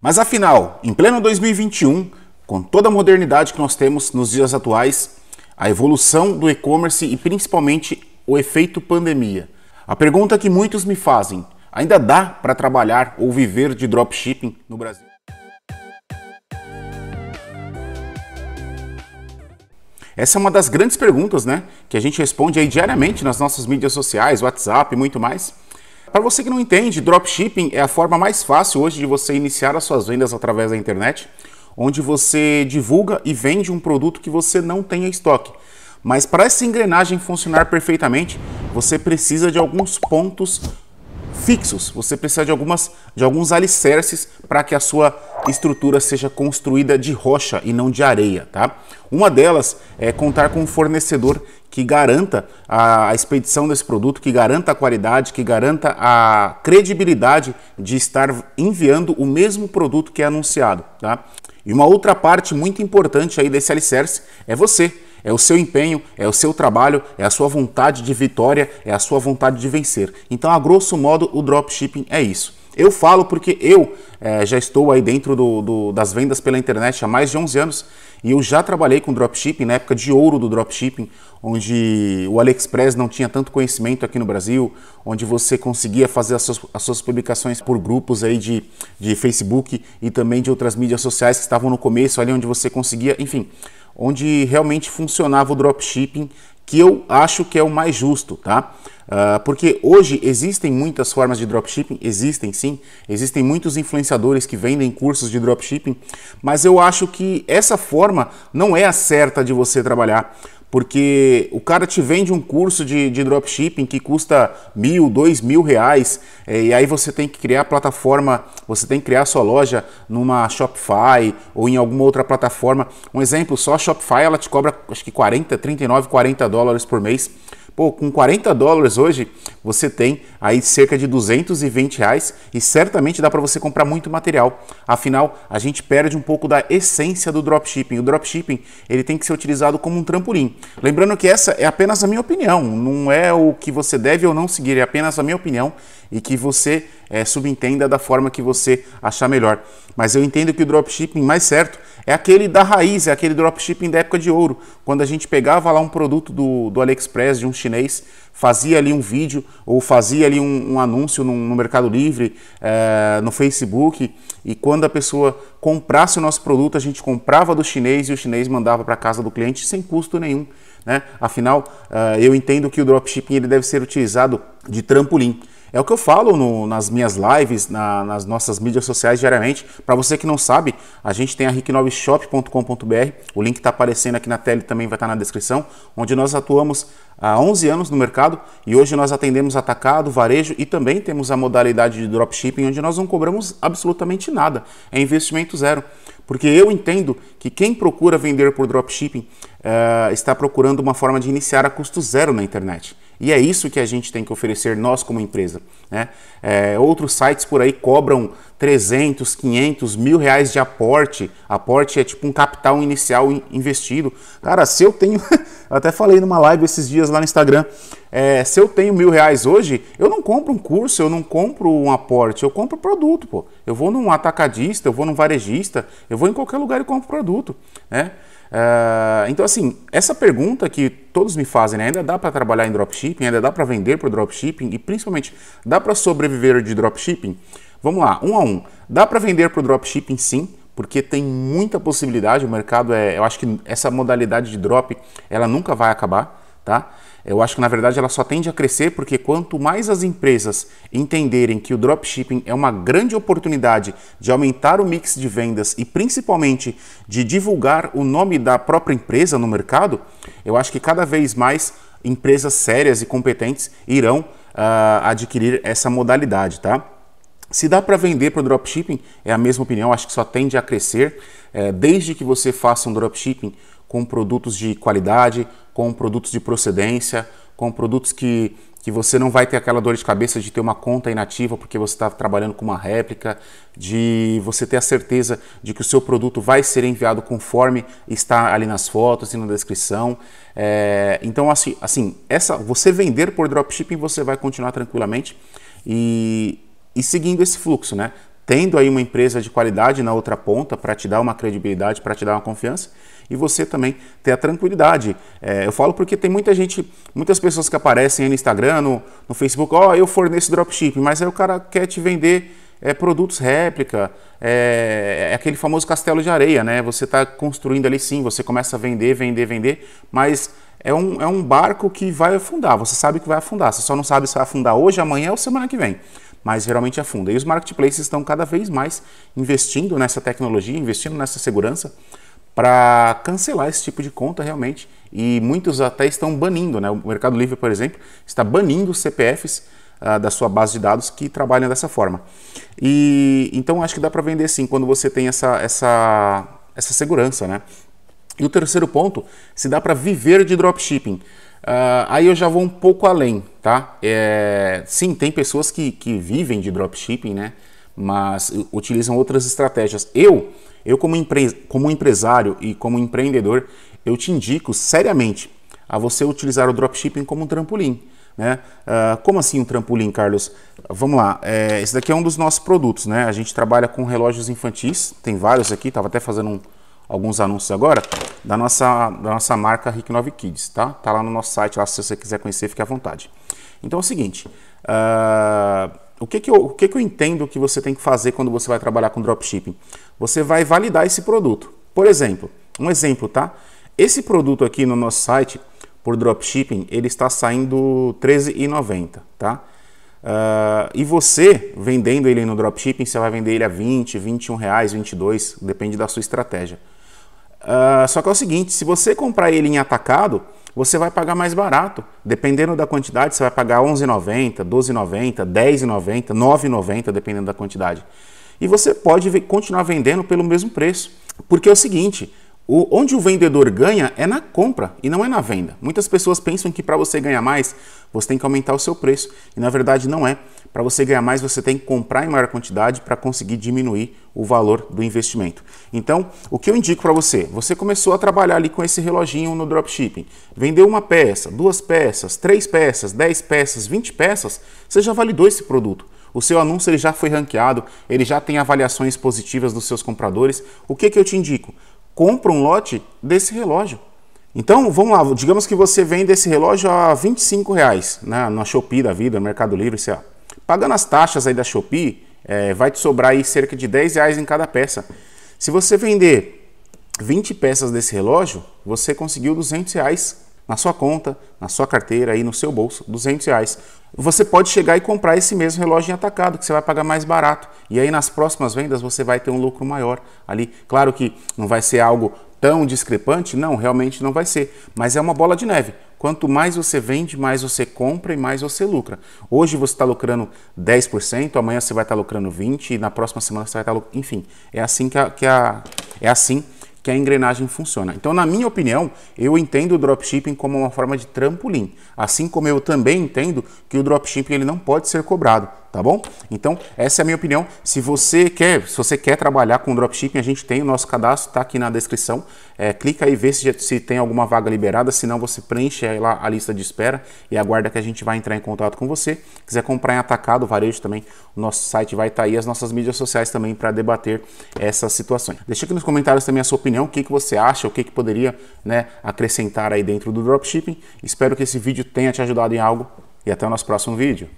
Mas afinal, em pleno 2021, com toda a modernidade que nós temos nos dias atuais, a evolução do e-commerce e principalmente o efeito pandemia. A pergunta que muitos me fazem: ainda dá para trabalhar ou viver de dropshipping no Brasil? Essa é uma das grandes perguntas, né, que a gente responde aí diariamente nas nossas mídias sociais, WhatsApp e muito mais. Para você que não entende, dropshipping é a forma mais fácil hoje de você iniciar as suas vendas através da internet, onde você divulga e vende um produto que você não tem em estoque. Mas para essa engrenagem funcionar perfeitamente, você precisa de alguns pontos fixos, você precisa de, algumas, de alguns alicerces para que a sua estrutura seja construída de rocha e não de areia. Tá? Uma delas é contar com um fornecedor que garanta a, expedição desse produto, que garanta a qualidade, que garanta a credibilidade de estar enviando o mesmo produto que é anunciado. Tá? E uma outra parte muito importante aí desse alicerce é você é o seu empenho, é o seu trabalho, é a sua vontade de vitória, é a sua vontade de vencer. Então, a grosso modo, o dropshipping é isso. Eu falo porque eu é, já estou aí dentro do, do, das vendas pela internet há mais de 11 anos e eu já trabalhei com dropshipping na época de ouro do dropshipping, onde o AliExpress não tinha tanto conhecimento aqui no Brasil, onde você conseguia fazer as suas, as suas publicações por grupos aí de, de Facebook e também de outras mídias sociais que estavam no começo, ali onde você conseguia, enfim, onde realmente funcionava o dropshipping, que eu acho que é o mais justo, tá? Uh, porque hoje existem muitas formas de dropshipping, existem sim, existem muitos influenciadores que vendem cursos de dropshipping, mas eu acho que essa forma forma não é a certa de você trabalhar. Porque o cara te vende um curso de, de dropshipping que custa mil, dois mil reais, é, e aí você tem que criar a plataforma, você tem que criar a sua loja numa Shopify ou em alguma outra plataforma. Um exemplo só, a Shopify ela te cobra acho que 40, 39, 40 dólares por mês. Pô, com 40 dólares hoje, você tem aí cerca de 220 reais e certamente dá para você comprar muito material. Afinal, a gente perde um pouco da essência do dropshipping. O dropshipping, ele tem que ser utilizado como um trampolim. Lembrando que essa é apenas a minha opinião, não é o que você deve ou não seguir, é apenas a minha opinião e que você é, subentenda da forma que você achar melhor. Mas eu entendo que o dropshipping mais certo é aquele da raiz, é aquele dropshipping da época de ouro, quando a gente pegava lá um produto do, do AliExpress de um chinês, fazia ali um vídeo ou fazia ali um, um anúncio no, no, Mercado Livre, é, no Facebook, e quando a pessoa comprasse o nosso produto, a gente comprava do chinês e o chinês mandava para casa do cliente sem custo nenhum. Né? Afinal, eh, eu entendo que o dropshipping ele deve ser utilizado de trampolim. É o que eu falo no, nas minhas lives, na, nas nossas mídias sociais diariamente. Para você que não sabe, a gente tem a ricknovishop.com.br. o link está aparecendo aqui na tela e também vai estar tá na descrição, onde nós atuamos há 11 anos no mercado e hoje nós atendemos atacado, varejo e também temos a modalidade de dropshipping, onde nós não cobramos absolutamente nada, é investimento zero. Porque eu entendo que quem procura vender por dropshipping uh, está procurando uma forma de iniciar a custo zero na internet. E é isso que a gente tem que oferecer nós como empresa. Né? É, outros sites por aí cobram 300, 500, mil reais de aporte. Aporte é tipo um capital inicial investido. Cara, se eu tenho, eu até falei numa live esses dias lá no Instagram, é, se eu tenho mil reais hoje, eu não compro um curso, eu não compro um aporte, eu compro produto, pô. Eu vou num atacadista, eu vou num varejista, eu vou em qualquer lugar e compro produto, né? Uh, então, assim, essa pergunta que todos me fazem, né? ainda dá para trabalhar em dropshipping, ainda dá para vender por dropshipping e principalmente dá para sobreviver de dropshipping? Vamos lá, um a um. Dá para vender por dropshipping sim, porque tem muita possibilidade, o mercado é, eu acho que essa modalidade de drop, ela nunca vai acabar. Tá? Eu acho que na verdade ela só tende a crescer porque quanto mais as empresas entenderem que o dropshipping é uma grande oportunidade de aumentar o mix de vendas e principalmente de divulgar o nome da própria empresa no mercado, eu acho que cada vez mais empresas sérias e competentes irão uh, adquirir essa modalidade, tá? Se dá para vender para o dropshipping, é a mesma opinião, acho que só tende a crescer, é, desde que você faça um dropshipping com produtos de qualidade, com produtos de procedência, com produtos que, que você não vai ter aquela dor de cabeça de ter uma conta inativa porque você está trabalhando com uma réplica, de você ter a certeza de que o seu produto vai ser enviado conforme está ali nas fotos e na descrição. É, então, assim, assim essa, você vender por dropshipping, você vai continuar tranquilamente e, e seguindo esse fluxo, né? Tendo aí uma empresa de qualidade na outra ponta para te dar uma credibilidade, para te dar uma confiança e você também ter a tranquilidade. É, eu falo porque tem muita gente, muitas pessoas que aparecem aí no Instagram, no, no Facebook, ó, oh, eu forneço dropshipping, mas aí o cara quer te vender é, produtos réplica, é, é, aquele famoso castelo de areia, né? Você está construindo ali sim, você começa a vender, vender, vender, mas é um, é um barco que vai afundar, você sabe que vai afundar, você só não sabe se vai afundar hoje, amanhã ou semana que vem mas geralmente afunda. E os marketplaces estão cada vez mais investindo nessa tecnologia, investindo nessa segurança, para cancelar esse tipo de conta realmente e muitos até estão banindo, né? O Mercado Livre, por exemplo, está banindo os CPFs uh, ah, da sua base de dados que trabalham dessa forma. E então acho que dá para vender sim quando você tem essa, essa, essa segurança, né? E o terceiro ponto, se dá para viver de dropshipping. Uh, aí eu já vou um pouco além, tá? É, sim, tem pessoas que, que vivem de dropshipping, né? Mas utilizam outras estratégias. Eu eu, como, empre... como empresário e como empreendedor, eu te indico seriamente a você utilizar o dropshipping como um trampolim. Né? Uh, como assim um trampolim, Carlos? Vamos lá, é, esse daqui é um dos nossos produtos, né? A gente trabalha com relógios infantis, tem vários aqui, estava até fazendo um, alguns anúncios agora, da nossa, da nossa marca Rick 9 Kids, tá? Tá lá no nosso site, lá se você quiser conhecer, fique à vontade. Então é o seguinte, uh, o que, que, eu, o que, que eu entendo que você tem que fazer quando você vai trabalhar com dropshipping? Você vai validar esse produto. Por exemplo, um exemplo, tá? Esse produto aqui no nosso site, por dropshipping, ele está saindo R$13,90, tá? Uh, e você, vendendo ele no dropshipping, você vai vender ele a R$20, R$21, reais, 22, depende da sua estratégia. Uh, só que é o seguinte, se você comprar ele em atacado, você vai pagar mais barato. Dependendo da quantidade, você vai pagar R$ 11,90, R$ 12,90, R$ 10,90, R$ 9,90, dependendo da quantidade. E você pode continuar vendendo pelo mesmo preço. Porque é o seguinte, o, onde o vendedor ganha é na compra e não é na venda. Muitas pessoas pensam que para você ganhar mais, você tem que aumentar o seu preço. E na verdade não é. Para você ganhar mais, você tem que comprar em maior quantidade para conseguir diminuir o valor do investimento. Então, o que eu indico para você? Você começou a trabalhar ali com esse reloginho no dropshipping. Vendeu uma peça, duas peças, três peças, dez peças, vinte peças, você já validou esse produto. O seu anúncio ele já foi ranqueado, ele já tem avaliações positivas dos seus compradores. O que, que eu te indico? Compra um lote desse relógio então, vamos lá, digamos que você vende esse relógio a 25 reais, né, na Shopee da vida, no Mercado Livre, sei lá. Pagando as taxas aí da Shopee, é, vai te sobrar aí cerca de 10 reais em cada peça. Se você vender 20 peças desse relógio, você conseguiu 200 reais na sua conta, na sua carteira, aí no seu bolso, 200 reais. Você pode chegar e comprar esse mesmo relógio em atacado, que você vai pagar mais barato. E aí nas próximas vendas você vai ter um lucro maior ali. Claro que não vai ser algo tão discrepante? Não, realmente não vai ser. Mas é uma bola de neve. Quanto mais você vende, mais você compra e mais você lucra. Hoje você está lucrando 10%, amanhã você vai estar tá lucrando 20% e na próxima semana você vai estar tá lucrando. Enfim, é assim que a, que a, é assim que a engrenagem funciona. Então, na minha opinião, eu entendo o dropshipping como uma forma de trampolim, assim como eu também entendo que o dropshipping ele não pode ser cobrado tá bom? Então, essa é a minha opinião. Se você quer, se você quer trabalhar com dropshipping, a gente tem o nosso cadastro, tá aqui na descrição. É, clica aí e vê se, já, se tem alguma vaga liberada, se não você preenche lá a lista de espera e aguarda que a gente vai entrar em contato com você. Quiser comprar em atacado, varejo também, o nosso site vai estar tá aí, as nossas mídias sociais também para debater essas situações. Deixa aqui nos comentários também a sua opinião, o que, que você acha, o que, que poderia né, acrescentar aí dentro do dropshipping. Espero que esse vídeo tenha te ajudado em algo e até o nosso próximo vídeo.